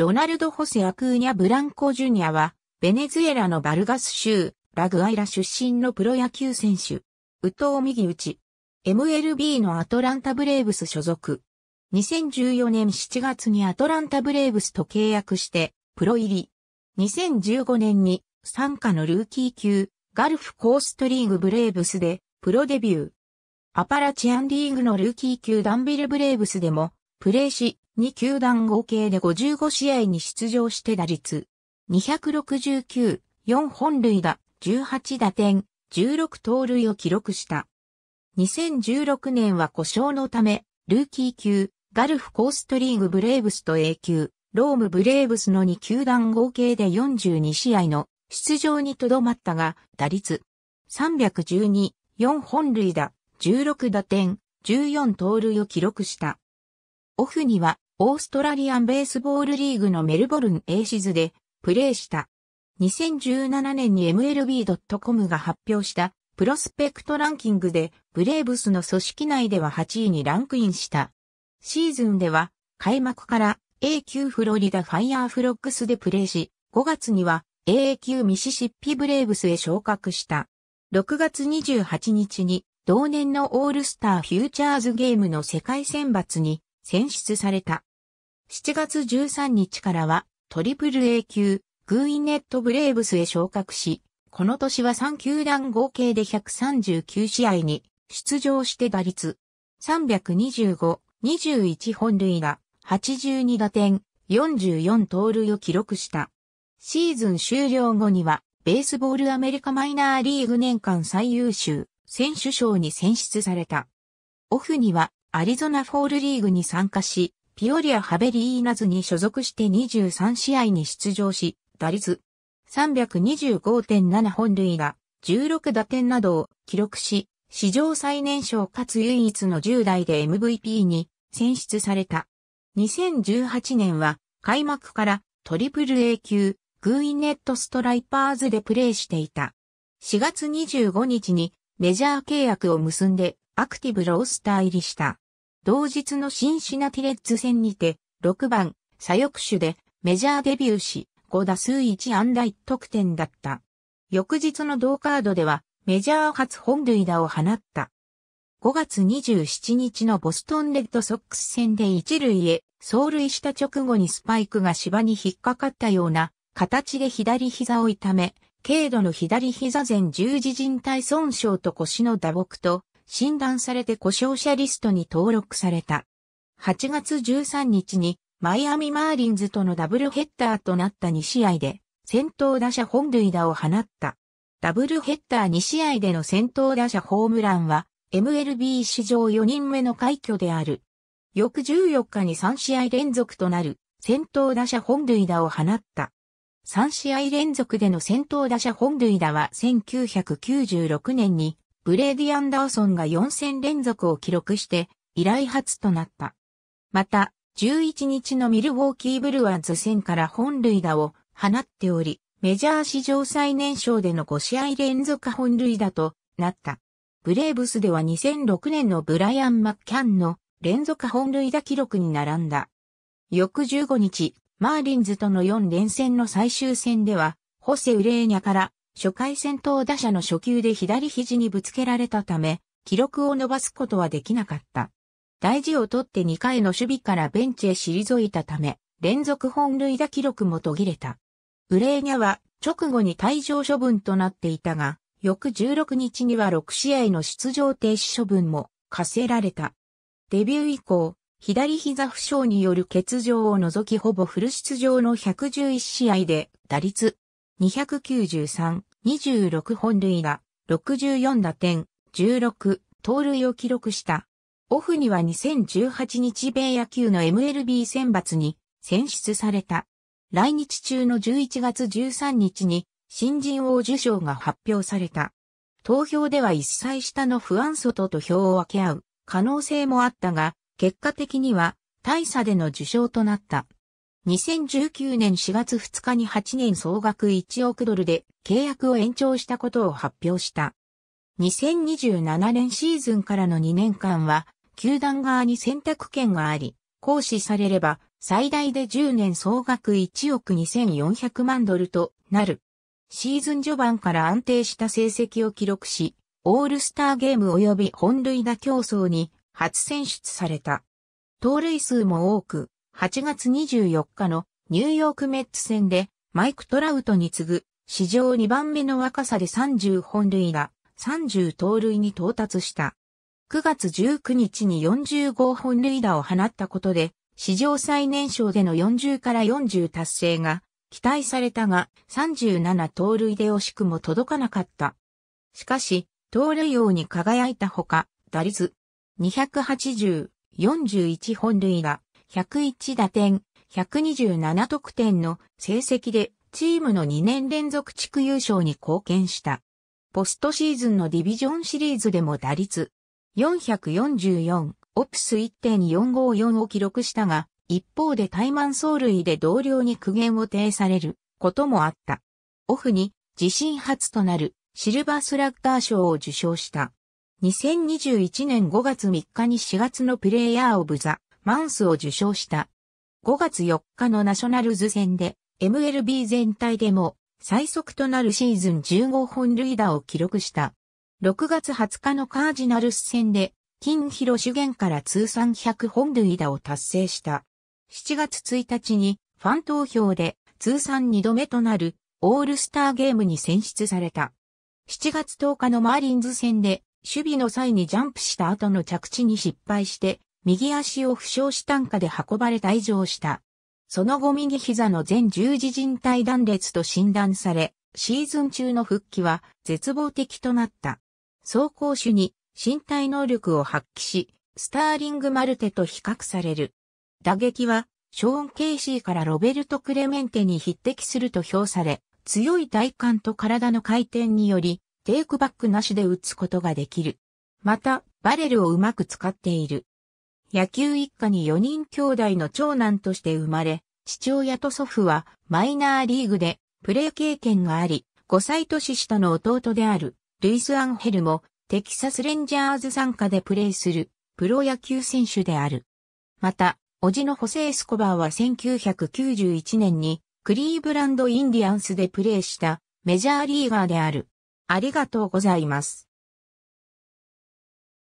ロナルド・ホセ・アクーニャ・ブランコ・ジュニアは、ベネズエラのバルガス州、ラグアイラ出身のプロ野球選手。ウト藤右打ち。MLB のアトランタ・ブレーブス所属。2014年7月にアトランタ・ブレーブスと契約して、プロ入り。2015年に、参加のルーキー級、ガルフコーストリーグブレーブスで、プロデビュー。アパラチアンリーグのルーキー級ダンビルブレーブスでも、プレーし、2球団合計で55試合に出場して打率、269、4本塁打、18打点、16盗塁を記録した。2016年は故障のため、ルーキー級、ガルフコーストリーグブレーブスと A 級、ロームブレーブスの2球団合計で42試合の出場にとどまったが、打率312、4本塁打、16打点、14盗塁を記録した。オフには、オーストラリアンベースボールリーグのメルボルンエーシズで、プレーした。2017年に MLB.com が発表した、プロスペクトランキングで、ブレーブスの組織内では8位にランクインした。シーズンでは、開幕から A 級フロリダファイヤーフロックスでプレーし、5月には A 級ミシシッピブレーブスへ昇格した。6月28日に同年のオールスターフューチャーズゲームの世界選抜に選出された。7月13日からは、トリプル A 級、グーイネットブレーブスへ昇格し、この年は3球団合計で139試合に出場して打率325、21本塁打、82打点、44盗塁を記録した。シーズン終了後には、ベースボールアメリカマイナーリーグ年間最優秀選手賞に選出された。オフにはアリゾナフォールリーグに参加し、ピオリア・ハベリーナズに所属して23試合に出場し、打率325.7本塁打、16打点などを記録し、史上最年少かつ唯一の10代で MVP に選出された。2018年は開幕からトリプル A 級グーインネットストライパーズでプレーしていた。4月25日にメジャー契約を結んでアクティブロースター入りした。同日のシンシナティレッズ戦にて、6番、左翼手でメジャーデビューし、5打数1安打1得点だった。翌日の同カードでは、メジャー初本塁打を放った。5月27日のボストンレッドソックス戦で一塁へ走塁した直後にスパイクが芝に引っかかったような形で左膝を痛め、軽度の左膝前十字靭帯損傷と腰の打撲と診断されて故障者リストに登録された。8月13日にマイアミマーリンズとのダブルヘッダーとなった2試合で先頭打者本塁打を放った。ダブルヘッダー2試合での先頭打者ホームランは MLB 史上4人目の快挙である。翌14日に3試合連続となる先頭打者本塁打を放った。3試合連続での先頭打者本塁打は1996年にブレディ・アンダーソンが4戦連続を記録して、以来初となった。また、11日のミルウォーキー・ブルワーズ戦から本塁打を放っており、メジャー史上最年少での5試合連続本塁打となった。ブレーブスでは2006年のブライアン・マッキャンの連続本塁打記録に並んだ。翌15日、マーリンズとの4連戦の最終戦では、ホセ・ウレーニャから初回戦闘打者の初球で左肘にぶつけられたため、記録を伸ばすことはできなかった。大事を取って2回の守備からベンチへ退いたため、連続本塁打記録も途切れた。ウレーニャは直後に退場処分となっていたが、翌16日には6試合の出場停止処分も課せられた。デビュー以降、左膝負傷による欠場を除きほぼフル出場の111試合で打率293、26本塁打、64打点、16、盗塁を記録した。オフには2018日米野球の MLB 選抜に選出された。来日中の11月13日に新人王受賞が発表された。投票では一歳下のフアンソとと票を分け合う可能性もあったが、結果的には大差での受賞となった。2019年4月2日に8年総額1億ドルで契約を延長したことを発表した。2027年シーズンからの2年間は、球団側に選択権があり、行使されれば、最大で10年総額1億2400万ドルとなる。シーズン序盤から安定した成績を記録し、オールスターゲーム及び本塁打競争に初選出された。盗塁数も多く、8月24日のニューヨークメッツ戦でマイク・トラウトに次ぐ史上2番目の若さで30本塁打、30盗塁に到達した。9月19日に45本塁打を放ったことで、史上最年少での40から40達成が期待されたが、37盗塁で惜しくも届かなかった。しかし、盗塁王に輝いたほか、打率280、41本塁打、101打点、127得点の成績でチームの2年連続地区優勝に貢献した。ポストシーズンのディビジョンシリーズでも打率444、オプス1.454を記録したが、一方で怠慢走塁で同僚に苦言を呈されることもあった。オフに自身初となるシルバースラッガー賞を受賞した。2021年5月3日に4月のプレイヤーオブザマンスを受賞した。5月4日のナショナルズ戦で MLB 全体でも最速となるシーズン15本塁打を記録した。6月20日のカージナルス戦で金広主元から通算100本塁打を達成した。7月1日にファン投票で通算2度目となるオールスターゲームに選出された。7月10日のマーリンズ戦で守備の際にジャンプした後の着地に失敗して右足を負傷し担架で運ばれ退場した。その後右膝の全十字靭帯断裂と診断され、シーズン中の復帰は絶望的となった。走行手に身体能力を発揮し、スターリング・マルテと比較される。打撃は、ショーン・ケイシーからロベルト・クレメンテに匹敵すると評され、強い体幹と体の回転により、テイクバックなしで打つことができる。また、バレルをうまく使っている。野球一家に4人兄弟の長男として生まれ、父親と祖父はマイナーリーグでプレー経験があり、5歳年下の弟であるルイス・アンヘルもテキサス・レンジャーズ参加でプレーするプロ野球選手である。また、叔父のホセ・エスコバーは1991年にクリーブランド・インディアンスでプレーしたメジャーリーガーである。ありがとうございます。